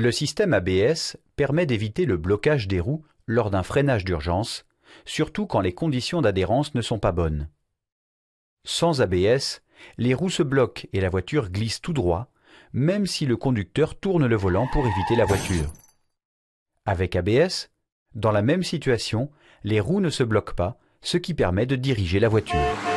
Le système ABS permet d'éviter le blocage des roues lors d'un freinage d'urgence, surtout quand les conditions d'adhérence ne sont pas bonnes. Sans ABS, les roues se bloquent et la voiture glisse tout droit, même si le conducteur tourne le volant pour éviter la voiture. Avec ABS, dans la même situation, les roues ne se bloquent pas, ce qui permet de diriger la voiture.